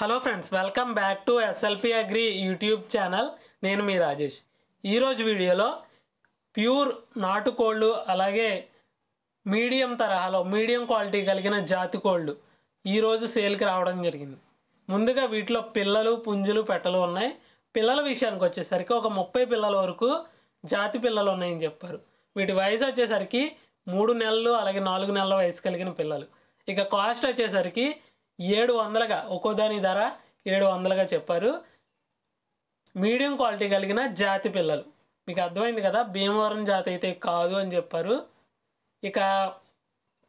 hello friends welcome back to SLP agri YouTube channel నేను మీ రాజేష్ ఈరోజు వీడియోలో ప్యూర్ నాటుకోళ్ళు అలాగే మీడియం తరహాలో మీడియం క్వాలిటీ కలిగిన జాతి కోళ్ళు ఈరోజు సేల్కి రావడం జరిగింది ముందుగా వీటిలో పిల్లలు పుంజులు పెట్టలు ఉన్నాయి పిల్లల విషయానికి వచ్చేసరికి ఒక ముప్పై పిల్లల వరకు జాతి పిల్లలు ఉన్నాయని చెప్పారు వీటి వయసు వచ్చేసరికి మూడు నెలలు అలాగే నాలుగు నెలల వయసు కలిగిన పిల్లలు ఇక కాస్ట్ వచ్చేసరికి ఏడు వందలుగా ఒక్కో దాని ధర ఏడు వందలుగా చెప్పారు మీడియం క్వాలిటీ కలిగిన జాతి పిల్లలు మీకు అర్థమైంది కదా భీమవరం జాతి అయితే కాదు అని చెప్పారు ఇక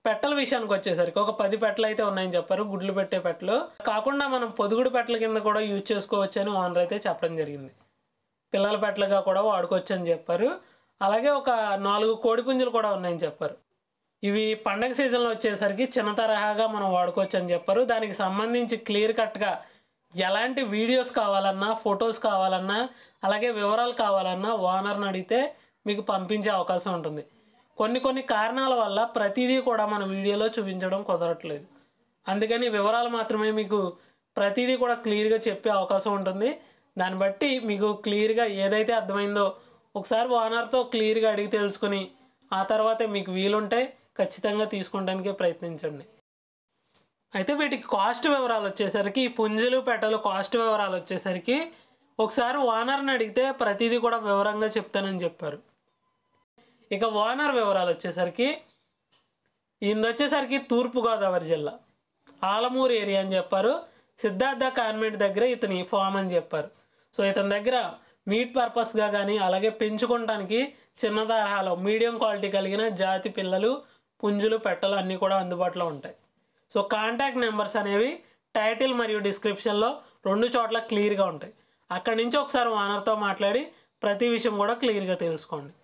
పెట్టల విషయానికి వచ్చేసరికి ఒక పది పెట్టలు అయితే ఉన్నాయని చెప్పారు గుడ్లు పెట్టే పెట్టలు కాకుండా మనం పొదుగుడు పెట్టల కింద కూడా యూజ్ చేసుకోవచ్చు అని ఓనర్ అయితే చెప్పడం జరిగింది పిల్లల పెట్టలుగా కూడా వాడుకోవచ్చు అని చెప్పారు అలాగే ఒక నాలుగు కోడి పుంజులు కూడా ఉన్నాయని చెప్పారు ఇవి పండగ సీజన్లో వచ్చేసరికి చిన్న తరహాగా మనం వాడుకోవచ్చు అని చెప్పారు దానికి సంబంధించి క్లియర్ కట్గా ఎలాంటి వీడియోస్ కావాలన్నా ఫొటోస్ కావాలన్నా అలాగే వివరాలు కావాలన్నా ఓనర్ని అడిగితే మీకు పంపించే అవకాశం ఉంటుంది కొన్ని కొన్ని కారణాల వల్ల ప్రతిదీ కూడా మన వీడియోలో చూపించడం కుదరట్లేదు అందుకని వివరాలు మాత్రమే మీకు ప్రతిదీ కూడా క్లియర్గా చెప్పే అవకాశం ఉంటుంది దాన్ని బట్టి మీకు క్లియర్గా ఏదైతే అర్థమైందో ఒకసారి ఓనర్తో క్లియర్గా అడిగి తెలుసుకుని ఆ తర్వాతే మీకు వీలుంటే ఖచ్చితంగా తీసుకోవడానికి ప్రయత్నించండి అయితే వీటికి కాస్ట్ వివరాలు వచ్చేసరికి పుంజులు పెట్టలు కాస్ట్ వివరాలు వచ్చేసరికి ఒకసారి ఓనర్ని అడిగితే ప్రతిదీ కూడా వివరంగా చెప్తానని చెప్పారు ఇక ఓనర్ వివరాలు వచ్చేసరికి ఈయన వచ్చేసరికి తూర్పుగోదావరి జిల్లా ఆలమూరు ఏరియా అని చెప్పారు సిద్ధార్థ కాన్వెంట్ దగ్గర ఇతని ఫామ్ అని చెప్పారు సో ఇతని దగ్గర మీట్ పర్పస్గా కానీ అలాగే పెంచుకోవడానికి చిన్న తరహాలో మీడియం క్వాలిటీ కలిగిన జాతి పిల్లలు పుంజులు పెట్టలు అన్నీ కూడా అందుబాటులో ఉంటాయి సో కాంటాక్ట్ నెంబర్స్ అనేవి టైటిల్ మరియు డిస్క్రిప్షన్లో రెండు చోట్ల క్లియర్గా ఉంటాయి అక్కడి నుంచి ఒకసారి ఓనర్తో మాట్లాడి ప్రతి విషయం కూడా క్లియర్గా తెలుసుకోండి